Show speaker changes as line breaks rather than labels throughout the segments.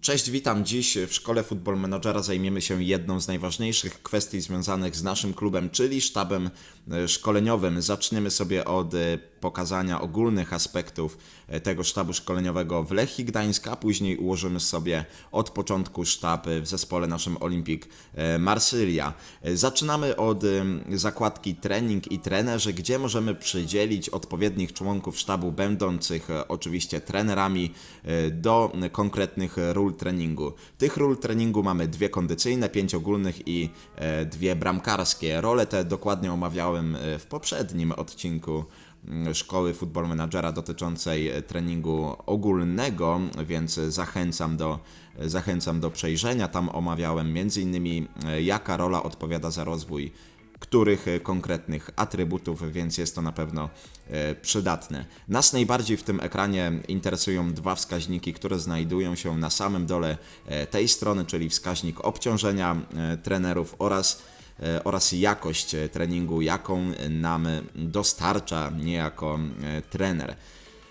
Cześć, witam. Dziś w Szkole Football Managera zajmiemy się jedną z najważniejszych kwestii związanych z naszym klubem, czyli sztabem e, szkoleniowym. Zaczniemy sobie od e, pokazania ogólnych aspektów e, tego sztabu szkoleniowego w Lechii Gdańska. a później ułożymy sobie od początku sztab w zespole naszym Olympik e, Marsylia. E, zaczynamy od zakładki trening i trenerzy, gdzie możemy przydzielić odpowiednich członków sztabu będących oczywiście trenerami do konkretnych ról treningu. Tych ról treningu mamy dwie kondycyjne, pięć ogólnych i dwie bramkarskie. Role te dokładnie omawiałem w poprzednim odcinku Mm, szkoły Football Managera dotyczącej e, treningu ogólnego, więc zachęcam do, zachęcam do przejrzenia. Tam omawiałem m.in. E, jaka rola odpowiada za rozwój których e, konkretnych atrybutów, więc jest to na pewno przydatne. Nas najbardziej w tym ekranie interesują dwa wskaźniki, które znajdują się na samym dole tej strony, czyli wskaźnik obciążenia trenerów oraz E, oraz jakość e, treningu, jaką nam dostarcza niejako e, trener.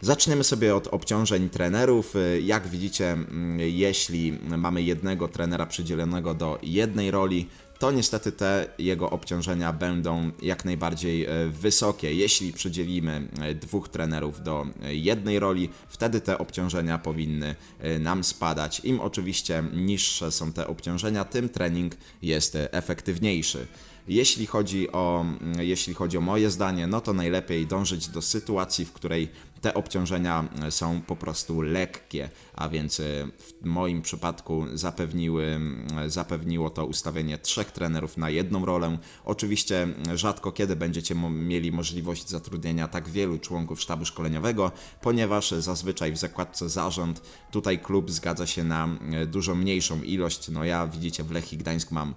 Zaczniemy sobie od obciążeń trenerów. Jak widzicie, jeśli mamy jednego trenera przydzielonego do jednej roli, to niestety te jego obciążenia będą jak najbardziej e, wysokie. Jeśli przydzielimy e, dwóch trenerów do e, jednej roli, wtedy te obciążenia powinny nam spadać. Im oczywiście niższe są te obciążenia, tym trening jest efektywniejszy. Jeśli chodzi o, jeśli chodzi o moje zdanie, no to najlepiej dążyć do sytuacji, w której te obciążenia e, są po prostu lekkie, a więc e, w moim przypadku zapewniły, e, zapewniło to ustawienie trzech trenerów na jedną rolę. Oczywiście rzadko kiedy będziecie mieli możliwość zatrudnienia tak wielu członków sztabu szkoleniowego, ponieważ zazwyczaj w zakładce zarząd tutaj klub zgadza się na dużo mniejszą ilość. No ja widzicie w Lechii Gdańsk mam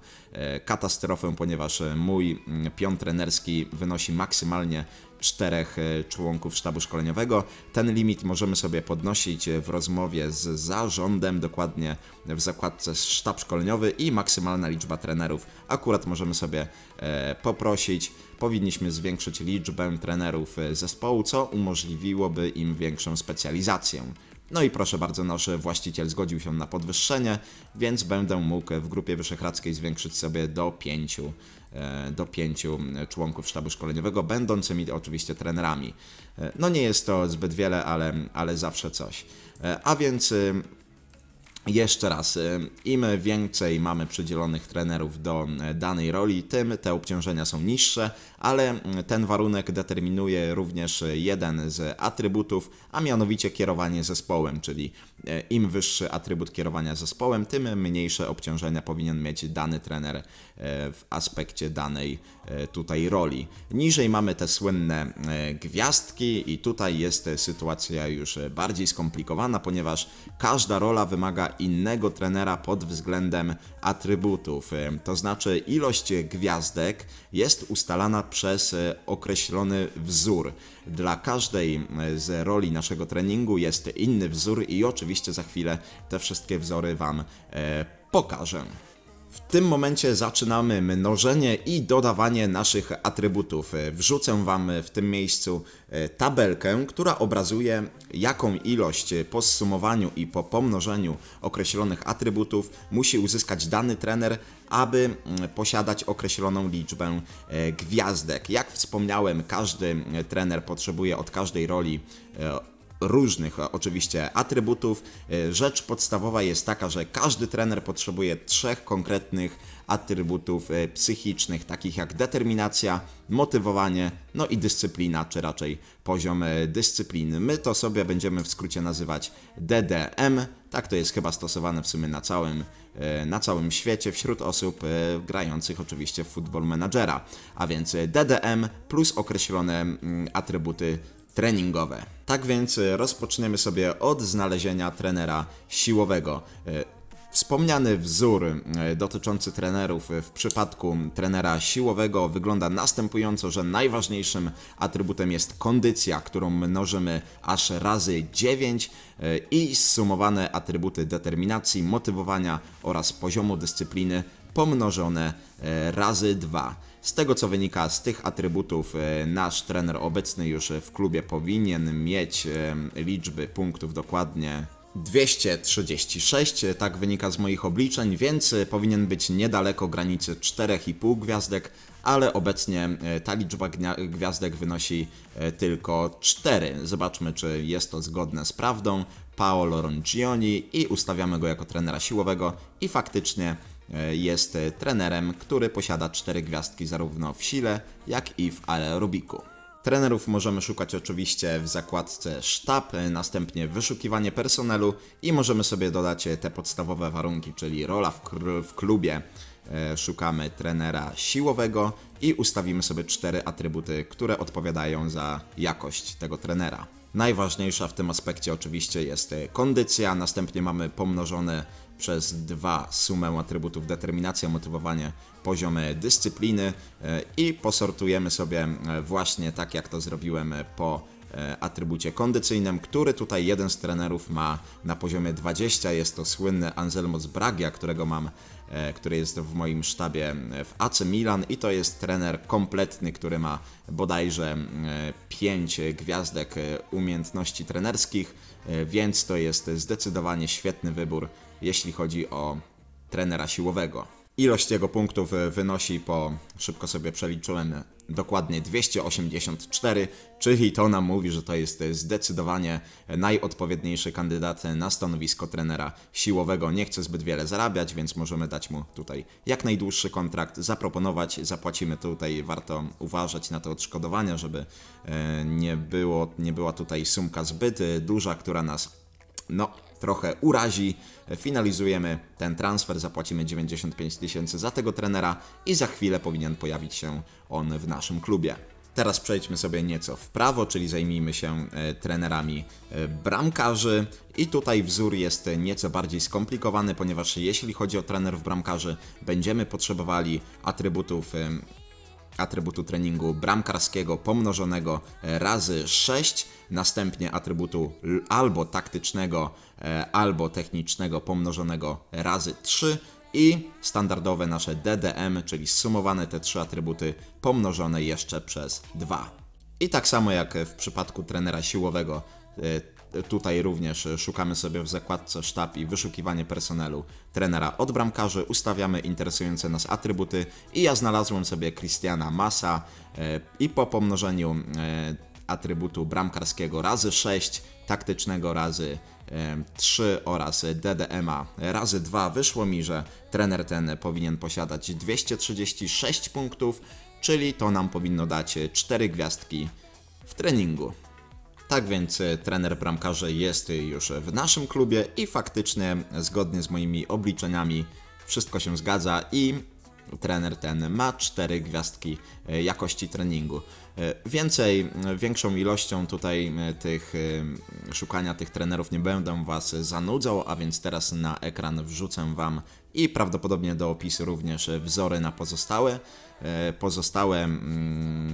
katastrofę, ponieważ mój pion trenerski wynosi maksymalnie czterech e, członków sztabu szkoleniowego. Ten limit możemy sobie podnosić e, w rozmowie z zarządem, dokładnie w zakładce sztab szkoleniowy i maksymalna liczba trenerów. Akurat możemy sobie e, poprosić. Powinniśmy zwiększyć liczbę trenerów zespołu, co umożliwiłoby im większą specjalizację. No i proszę bardzo, nasz właściciel zgodził się na podwyższenie, więc będę mógł w Grupie Wyszehradzkiej zwiększyć sobie do pięciu. E, do pięciu e, członków sztabu szkoleniowego, będącymi oczywiście trenerami. E, no nie jest to zbyt wiele, ale, ale zawsze coś. A więc jeszcze raz, y, im więcej mamy przydzielonych trenerów do y, danej roli, tym te obciążenia są niższe, ale y, ten warunek determinuje również jeden z atrybutów, a mianowicie kierowanie zespołem, czyli im wyższy atrybut kierowania zespołem, tym mniejsze obciążenia powinien mieć dany trener w aspekcie danej tutaj roli. Niżej mamy te słynne gwiazdki i tutaj jest sytuacja już bardziej skomplikowana, ponieważ każda rola wymaga innego trenera pod względem atrybutów. To znaczy ilość gwiazdek jest ustalana przez e, określony wzór. Dla każdej e, z roli naszego treningu jest inny wzór i oczywiście za chwilę te wszystkie wzory Wam e, pokażę. W tym momencie zaczynamy mnożenie i dodawanie naszych atrybutów. Wrzucę Wam w tym miejscu e, tabelkę, która obrazuje jaką ilość po zsumowaniu i po pomnożeniu określonych atrybutów musi uzyskać dany trener, aby mm, posiadać określoną liczbę e, gwiazdek. Jak wspomniałem, każdy e, trener potrzebuje od każdej roli różnych e, oczywiście atrybutów. E, rzecz podstawowa jest taka, że każdy trener potrzebuje trzech konkretnych atrybutów e, psychicznych, takich jak determinacja, motywowanie, no i dyscyplina, czy raczej poziom dyscypliny. My to sobie będziemy w skrócie nazywać DDM. Tak to jest chyba stosowane w sumie na całym, na całym świecie wśród osób grających oczywiście w futbol menadżera. A więc DDM plus określone mm, atrybuty treningowe. Tak więc y, rozpoczniemy sobie od znalezienia trenera siłowego. Y, wspomniany wzór y, dotyczący trenerów w przypadku trenera siłowego wygląda następująco, że najważniejszym atrybutem jest kondycja, którą mnożymy aż razy 9 i sumowane atrybuty determinacji, motywowania oraz poziomu dyscypliny pomnożone razy 2. Z tego co wynika z tych atrybutów, e, nasz trener obecny już w klubie powinien mieć e, liczby punktów dokładnie 236, tak wynika z moich obliczeń, więc e, powinien być niedaleko granicy 4,5 gwiazdek, ale obecnie ta liczba gwiazdek wynosi tylko 4. Zobaczmy, czy jest to zgodne z prawdą. Paolo Roncioni i ustawiamy go jako trenera siłowego i faktycznie E, jest e, trenerem, który posiada cztery gwiazdki zarówno w sile, jak i w aerobiku. Trenerów możemy szukać oczywiście w zakładce sztab, e, następnie wyszukiwanie personelu i możemy sobie dodać te podstawowe warunki, czyli rola w, klubie. Szukamy trenera siłowego i ustawimy sobie cztery atrybuty, które odpowiadają za jakość tego trenera. Najważniejsza w tym aspekcie oczywiście jest e, kondycja, następnie mamy pomnożone przez dwa sumę atrybutów determinacja, motywowanie, poziom e, dyscypliny e, i posortujemy sobie właśnie tak jak to zrobiłem po E, atrybucie kondycyjnym, który tutaj jeden z trenerów ma na poziomie 20. Jest to słynny Anselmo Zbragia, którego mam e, który jest w moim sztabie w AC Milan i to jest trener kompletny, który ma bodajże 5 e, gwiazdek umiejętności trenerskich, więc to jest zdecydowanie świetny wybór, jeśli chodzi o trenera siłowego. Ilość jego punktów e, wynosi po, szybko sobie przeliczyłem, dokładnie 284, czyli to nam mówi, że to jest zdecydowanie najodpowiedniejszy kandydat na stanowisko trenera siłowego. Nie chce zbyt wiele zarabiać, więc możemy dać mu tutaj jak najdłuższy kontrakt, zaproponować, zapłacimy tutaj, warto uważać na te odszkodowania, żeby e, nie, było, nie była tutaj sumka zbyt e, duża, która nas no, trochę urazi. Finalizujemy ten transfer, zapłacimy 95 tysięcy za tego trenera i za chwilę powinien pojawić się on w naszym klubie. Teraz przejdźmy sobie nieco w prawo, czyli zajmijmy się e, trenerami e, bramkarzy. I tutaj wzór jest nieco bardziej skomplikowany, ponieważ jeśli chodzi o trenerów bramkarzy, będziemy potrzebowali atrybutów atrybutu treningu bramkarskiego pomnożonego e, razy 6, następnie atrybutu albo taktycznego, e, albo technicznego pomnożonego razy 3 i standardowe nasze DDM, czyli sumowane te trzy atrybuty pomnożone jeszcze przez 2. I tak samo jak w przypadku trenera siłowego e, Tutaj również e, szukamy sobie w zakładce sztab i wyszukiwanie personelu trenera od bramkarzy, ustawiamy interesujące nas atrybuty i ja znalazłem sobie Christiana Massa e, i po pomnożeniu e, atrybutu bramkarskiego razy 6, taktycznego razy 3 oraz DDMA razy 2 wyszło mi, że trener ten powinien posiadać 236 punktów, czyli to nam powinno dać 4 gwiazdki w treningu. Tak więc e, trener bramkarzy jest już w naszym klubie i faktycznie zgodnie z moimi obliczeniami wszystko się zgadza i trener ten ma cztery gwiazdki e, jakości treningu. E, więcej, większą ilością tutaj tych szukania tych trenerów nie będę Was zanudzał, a więc teraz na ekran wrzucę Wam i prawdopodobnie do opisu również wzory na pozostałe pozostałe mm,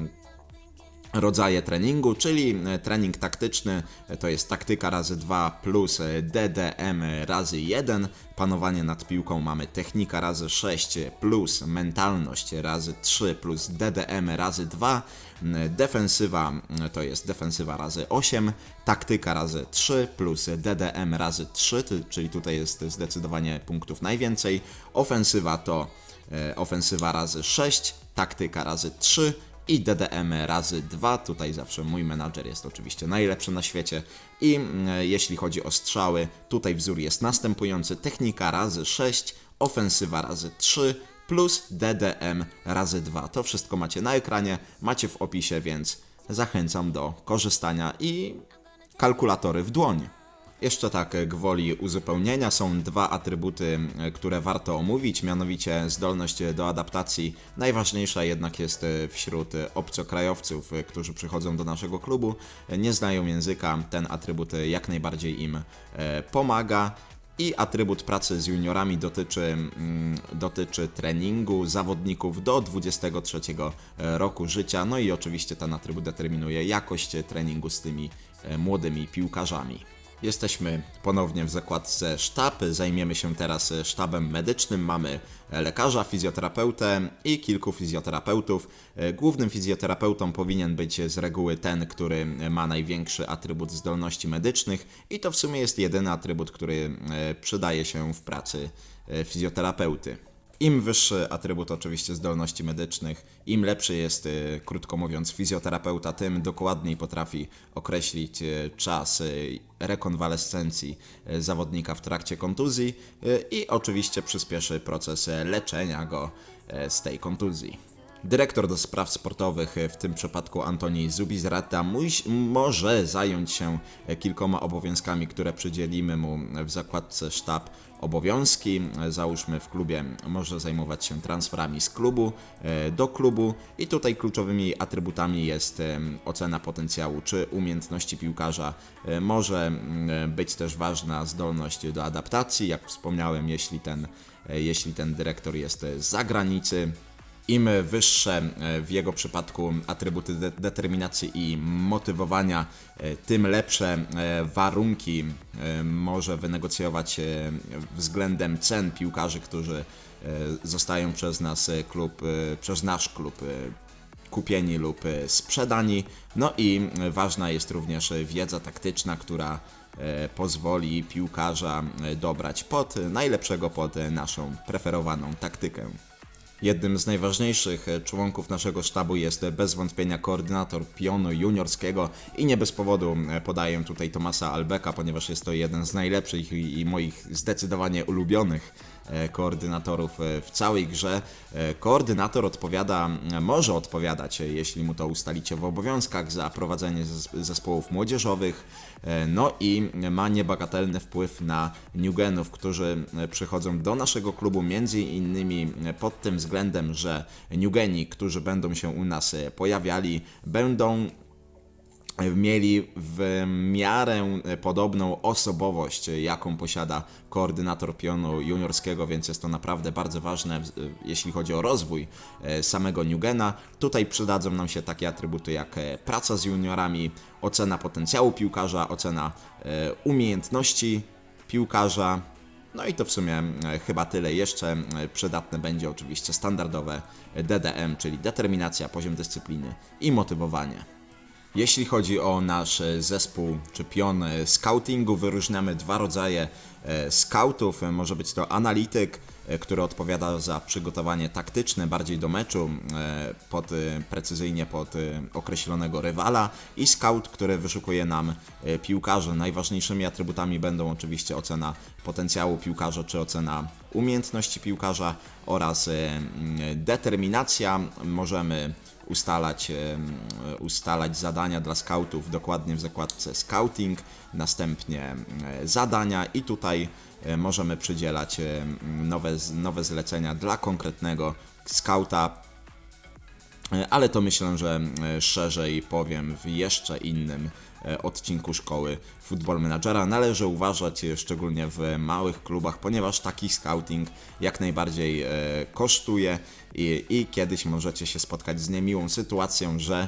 rodzaje treningu, czyli e, trening taktyczny e, to jest taktyka razy 2 plus e, DDM razy 1, panowanie nad piłką mamy technika razy 6 plus mentalność razy 3 plus DDM razy 2, mm, defensywa mm, to jest defensywa razy 8, taktyka razy 3 plus DDM razy 3, czyli tutaj jest zdecydowanie punktów najwięcej, ofensywa to ofensywa razy 6, taktyka razy 3, i DDM razy 2. Tutaj zawsze mój menadżer jest oczywiście najlepszy na świecie. I mm, jeśli chodzi o strzały, tutaj wzór jest następujący: technika razy 6, ofensywa razy 3 plus DDM razy 2. To wszystko macie na ekranie, macie w opisie, więc zachęcam do korzystania i kalkulatory w dłoni. Jeszcze tak, e, gwoli uzupełnienia są dwa atrybuty, e, które warto omówić, mianowicie zdolność e, do adaptacji. Najważniejsza jednak jest wśród obcokrajowców, którzy przychodzą do naszego klubu, nie znają języka, ten atrybut jak najbardziej im pomaga. I atrybut pracy z juniorami dotyczy, mm, dotyczy treningu zawodników do 23 roku życia. No i oczywiście ten atrybut determinuje jakość treningu z tymi młodymi piłkarzami. Jesteśmy ponownie w zakładce sztab, zajmiemy się teraz e, sztabem medycznym, mamy e, lekarza, fizjoterapeutę i kilku fizjoterapeutów. E, głównym fizjoterapeutą powinien być z reguły ten, który ma największy atrybut zdolności medycznych i to w sumie jest jedyny atrybut, który przydaje się w pracy fizjoterapeuty. Im wyższy atrybut oczywiście zdolności medycznych, im lepszy jest, y, krótko mówiąc, fizjoterapeuta, tym dokładniej potrafi określić y, czas y, rekonwalescencji zawodnika w trakcie kontuzji i oczywiście przyspieszy proces leczenia go z tej kontuzji. Dyrektor do spraw sportowych, w tym przypadku Antoni Zubizrata, może zająć się e, kilkoma obowiązkami, które przydzielimy mu w zakładce sztab obowiązki. Załóżmy w klubie może zajmować się transferami z klubu e, do klubu i tutaj kluczowymi atrybutami jest e, ocena potencjału czy umiejętności piłkarza. Może być też ważna zdolność do adaptacji, jak wspomniałem, jeśli ten, jeśli ten dyrektor jest z zagranicy. Im wyższe e, w jego przypadku atrybuty de determinacji i motywowania, e, tym lepsze e, warunki może wynegocjować względem cen piłkarzy, którzy zostają przez nas klub, przez nasz klub kupieni lub sprzedani. No i ważna jest również wiedza taktyczna, która pozwoli piłkarza dobrać pod najlepszego pod naszą preferowaną taktykę. Jednym z najważniejszych e, członków naszego sztabu jest e, bez wątpienia koordynator pionu juniorskiego i nie bez powodu e, podaję tutaj Tomasa Albeka, ponieważ jest to jeden z najlepszych i moich zdecydowanie ulubionych E, koordynatorów e, w całej grze. E, koordynator odpowiada, może odpowiadać, jeśli mu to ustalicie w obowiązkach, za prowadzenie zespołów młodzieżowych, no i ma niebagatelny wpływ na Newgenów, którzy przychodzą do naszego klubu między innymi pod tym względem, że Newgeni, którzy będą się u nas pojawiali, będą mieli w miarę e, podobną osobowość, e, jaką posiada koordynator pionu juniorskiego, więc jest to naprawdę bardzo ważne, e, jeśli chodzi o rozwój samego Newgena. Tutaj przydadzą nam się takie atrybuty jak praca z juniorami, ocena potencjału piłkarza, ocena umiejętności piłkarza. No i to w sumie chyba tyle. Jeszcze przydatne będzie oczywiście standardowe DDM, czyli determinacja, poziom dyscypliny i motywowanie. Jeśli chodzi o nasz e, zespół czy pion e, scoutingu, wyróżniamy dwa rodzaje e, scoutów. Może być to analityk, który odpowiada za przygotowanie taktyczne bardziej do meczu, pod, precyzyjnie pod określonego rywala i scout, który wyszukuje nam piłkarzy. Najważniejszymi atrybutami będą oczywiście ocena potencjału piłkarza czy ocena umiejętności piłkarza oraz determinacja. Możemy ustalać, ustalać zadania dla scoutów dokładnie w zakładce Scouting, następnie zadania i tutaj możemy przydzielać nowe, nowe zlecenia dla konkretnego skauta E, ale to myślę, że e, szerzej powiem w jeszcze innym e, odcinku szkoły Football Managera. Należy uważać szczególnie w małych klubach, ponieważ taki scouting jak najbardziej kosztuje i, i kiedyś możecie się spotkać z niemiłą sytuacją, że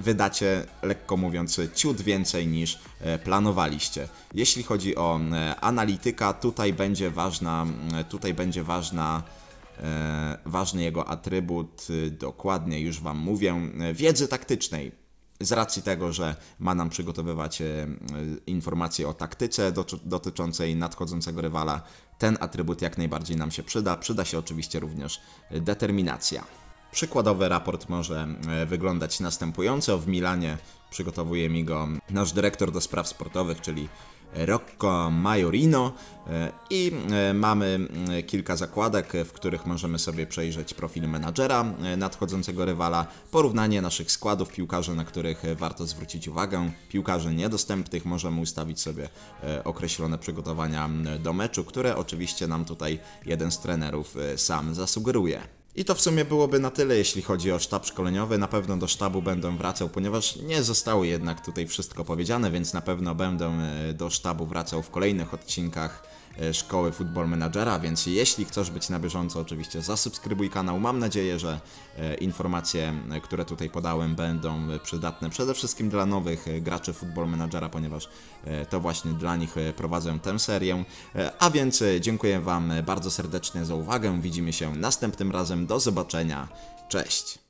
wydacie, lekko mówiąc, ciut więcej niż planowaliście. Jeśli chodzi o analityka, tutaj będzie ważna, tutaj będzie ważna E, ważny jego atrybut, y, dokładnie już Wam mówię, y, wiedzy taktycznej. Z racji tego, że ma nam przygotowywać y, informacje o taktyce dotyczącej nadchodzącego rywala, ten atrybut jak najbardziej nam się przyda. Przyda się oczywiście również determinacja. Przykładowy raport może e, wyglądać następująco. W Milanie przygotowuje mi go nasz dyrektor do spraw sportowych, czyli Rocco Majorino e, i e, mamy kilka zakładek, w których możemy sobie przejrzeć profil menadżera nadchodzącego rywala, porównanie naszych składów piłkarzy, na których warto zwrócić uwagę, piłkarzy niedostępnych, możemy ustawić sobie określone przygotowania do meczu, które oczywiście nam tutaj jeden z trenerów sam zasugeruje. I to w sumie byłoby na tyle, jeśli chodzi o sztab szkoleniowy. Na pewno do sztabu będę wracał, ponieważ nie zostało jednak tutaj wszystko powiedziane, więc na pewno będę e, do sztabu wracał w kolejnych odcinkach E, szkoły Football Managera, więc jeśli chcesz być na bieżąco, oczywiście zasubskrybuj kanał. Mam nadzieję, że e, informacje, e, które tutaj podałem będą przydatne przede wszystkim dla nowych graczy Football Managera, ponieważ to właśnie dla nich prowadzę tę serię. A więc dziękuję Wam bardzo serdecznie za uwagę. Widzimy się następnym razem. Do zobaczenia. Cześć!